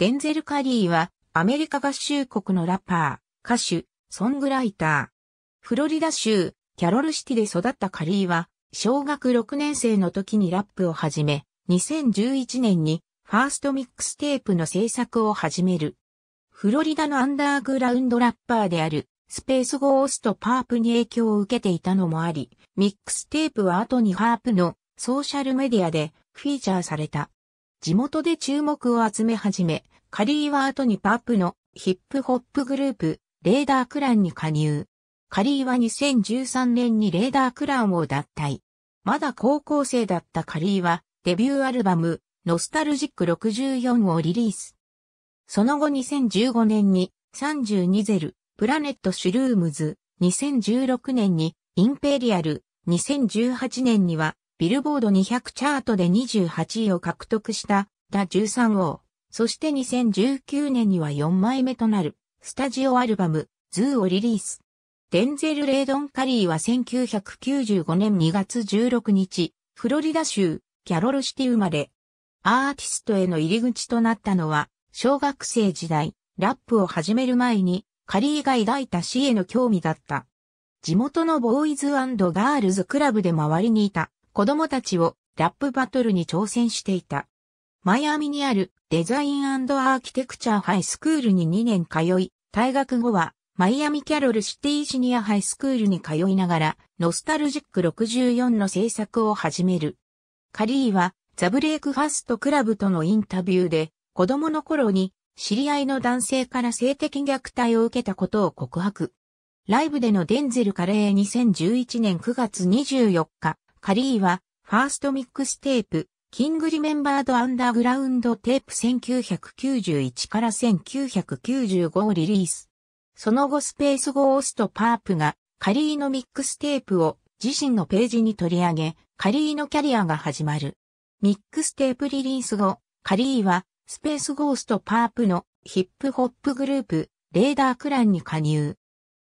デンゼル・カリーは、アメリカ合衆国のラッパー、歌手、ソングライター。フロリダ州、キャロルシティで育ったカリーは、小学6年生の時にラップを始め、2011年にファーストミックステープの制作を始める。フロリダのアンダーグラウンドラッパーである、スペースゴーストパープに影響を受けていたのもあり、ミックステープは後にハープのソーシャルメディアでフィーチャーされた。地元で注目を集め始め、カリーは後にパープのヒップホップグループ、レーダークランに加入。カリーは2013年にレーダークランを脱退。まだ高校生だったカリーは、デビューアルバム、ノスタルジック64をリリース。その後2015年に、32ゼル、プラネットシュルームズ、2016年に、インペリアル、2018年には、ビルボード200チャートで28位を獲得した、ダ13王。そして2019年には4枚目となる、スタジオアルバム、ズーをリリース。デンゼル・レイドン・カリーは1995年2月16日、フロリダ州、キャロルシティ生まれ。アーティストへの入り口となったのは、小学生時代、ラップを始める前に、カリーが抱いた死への興味だった。地元のボーイズガールズクラブで周りにいた子供たちをラップバトルに挑戦していた。マイアミにあるデザインアーキテクチャーハイスクールに2年通い、退学後はマイアミキャロルシティシニアハイスクールに通いながら、ノスタルジック64の制作を始める。カリーはザブレイクファストクラブとのインタビューで、子供の頃に知り合いの男性から性的虐待を受けたことを告白。ライブでのデンゼルカレー2011年9月24日、カリーはファーストミックステープ、キングリメンバードアンダーグラウンドテープ1991から1995をリリース。その後スペースゴーストパープがカリーのミックステープを自身のページに取り上げ、カリーのキャリアが始まる。ミックステープリリース後、カリーはスペースゴーストパープのヒップホップグループ、レーダークランに加入。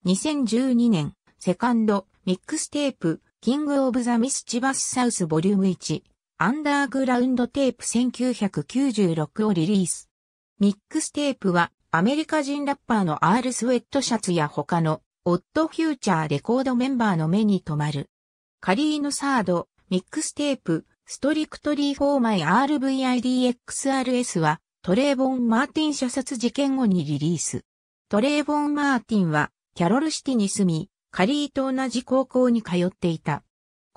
2012年、セカンド、ミックステープ、キングオブザ・ミス・チバス・サウスボリューム1、アンダーグラウンドテープ1996をリリース。ミックステープはアメリカ人ラッパーのアールスウェットシャツや他のオッドフューチャーレコードメンバーの目に留まる。カリーノサード、ミックステープ、ストリクトリーフォーマイ RVIDXRS はトレーボン・マーティン射殺事件後にリリース。トレーボン・マーティンはキャロルシティに住み、カリーと同じ高校に通っていた。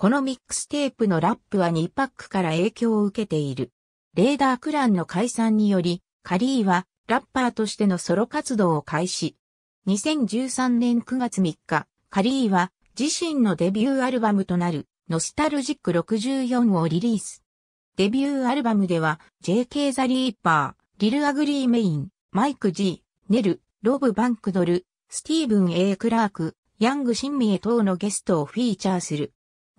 このミックステープのラップは2パックから影響を受けている。レーダークランの解散により、カリーはラッパーとしてのソロ活動を開始。2013年9月3日、カリーは自身のデビューアルバムとなるノスタルジック64をリリース。デビューアルバムでは JK ザリーパー、リルアグリーメイン、マイク G、ネル、ロブ・バンクドル、スティーブン・ A・ クラーク、ヤング・シンミエ等のゲストをフィーチャーする。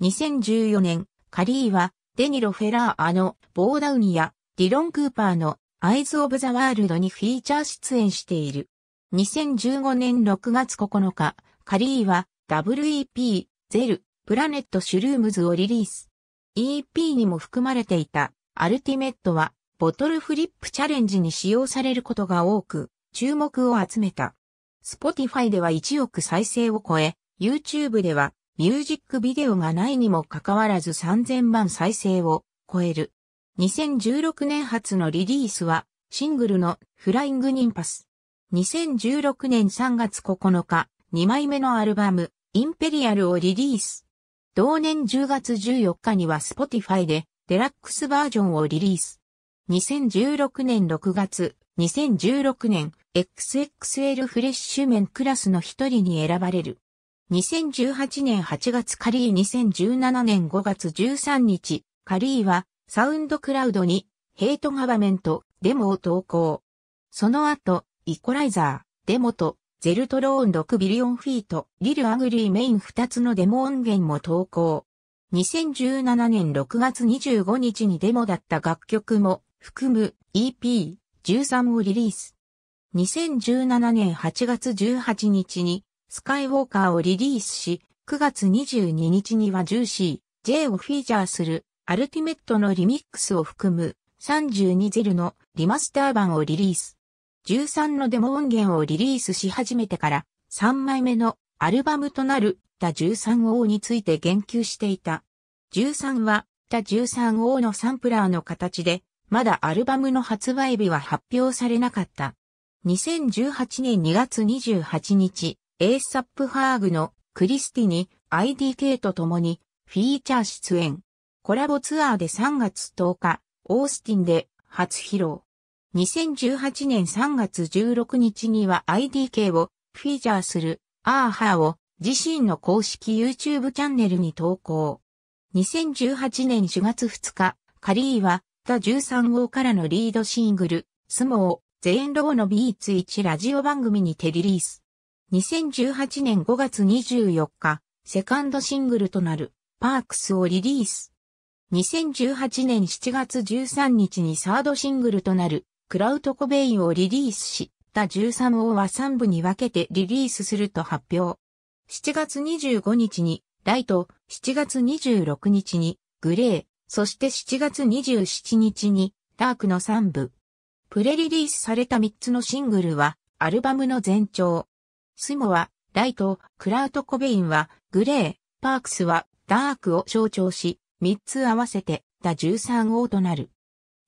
2014年、カリーは、デニロ・フェラーアのボーダウニやディロン・クーパーのアイズ・オブ・ザ・ワールドにフィーチャー出演している。2015年6月9日、カリーは WEP、ゼル、プラネット・シュルームズをリリース。EP にも含まれていたアルティメットはボトルフリップチャレンジに使用されることが多く注目を集めた。スポティファイでは1億再生を超え、YouTube ではミュージックビデオがないにもかかわらず3000万再生を超える。2016年初のリリースはシングルのフライングニンパス。2016年3月9日、2枚目のアルバムインペリアルをリリース。同年10月14日には Spotify でデラックスバージョンをリリース。2016年6月、2016年 XXL フレッシュメンクラスの一人に選ばれる。2018年8月カリー2017年5月13日、カリーはサウンドクラウドにヘイトガバメントデモを投稿。その後、イコライザー、デモとゼルトローン6ビリオンフィート、リルアグリーメイン2つのデモ音源も投稿。2017年6月25日にデモだった楽曲も含む EP13 をリリース。2017年8月18日にスカイウォーカーをリリースし、9月22日にはジューシー、J をフィーチャーする、アルティメットのリミックスを含む、32ゼルのリマスター版をリリース。13のデモ音源をリリースし始めてから、3枚目のアルバムとなる、ダ13王について言及していた。13は、ダ13王のサンプラーの形で、まだアルバムの発売日は発表されなかった。2018年2月28日、エース・サップハーグのクリスティに IDK と共にフィーチャー出演。コラボツアーで3月10日、オースティンで初披露。2018年3月16日には IDK をフィーチャーするアーハーを自身の公式 YouTube チャンネルに投稿。2018年4月2日、カリーは、他13号からのリードシングル、スモー、全ロゴのビーツ1ラジオ番組にてリリース。2018年5月24日、セカンドシングルとなる、パークスをリリース。2018年7月13日にサードシングルとなる、クラウト・コベインをリリースし、た13王は3部に分けてリリースすると発表。7月25日に、ライト、7月26日に、グレー、そして7月27日に、ダークの3部。プレリリースされた3つのシングルは、アルバムの全長、スモは、ライト、クラウト・コベインは、グレー、パークスは、ダークを象徴し、3つ合わせて、ダ13王となる。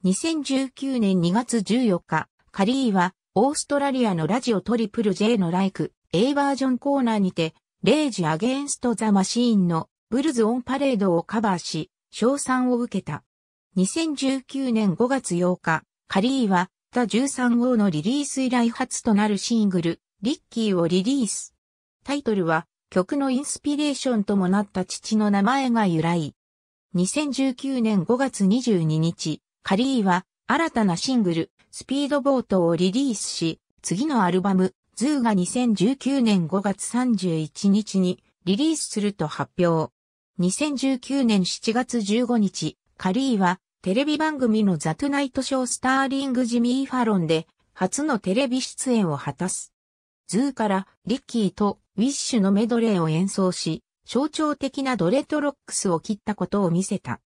2019年2月14日、カリーは、オーストラリアのラジオトリプル J のライク、A バージョンコーナーにて、レイジ・アゲンスト・ザ・マシーンのブルズ・オン・パレードをカバーし、賞賛を受けた。2019年5月8日、カリーは、ザ・13王のリリース以来初となるシングル、リッキーをリリース。タイトルは曲のインスピレーションともなった父の名前が由来。2019年5月22日、カリーは新たなシングル、スピードボートをリリースし、次のアルバム、ズーが2019年5月31日にリリースすると発表。2019年7月15日、カリーはテレビ番組のザ・トゥナイトショースターリングジミー・ファロンで初のテレビ出演を果たす。ズーからリッキーとウィッシュのメドレーを演奏し、象徴的なドレッドロックスを切ったことを見せた。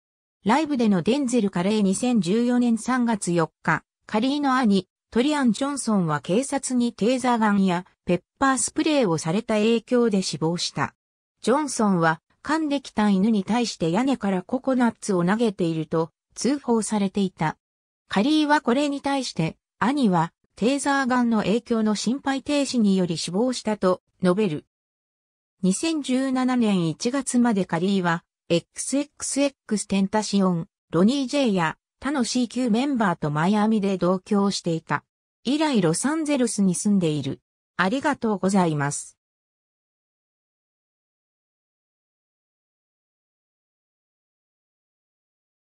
ライブでのデンゼル・カレー2014年3月4日、カリーの兄、トリアン・ジョンソンは警察にテーザーガンやペッパースプレーをされた影響で死亡した。ジョンソンは噛んできた犬に対して屋根からココナッツを投げていると通報されていた。カリーはこれに対して兄はテーザーガンの影響の心肺停止により死亡したと述べる。2017年1月までカリーは、XXX テンタシオン、ロニー・ジェイや他の C 級メンバーとマイアミで同居をしていた。以来ロサンゼルスに住んでいる。ありがとうございます。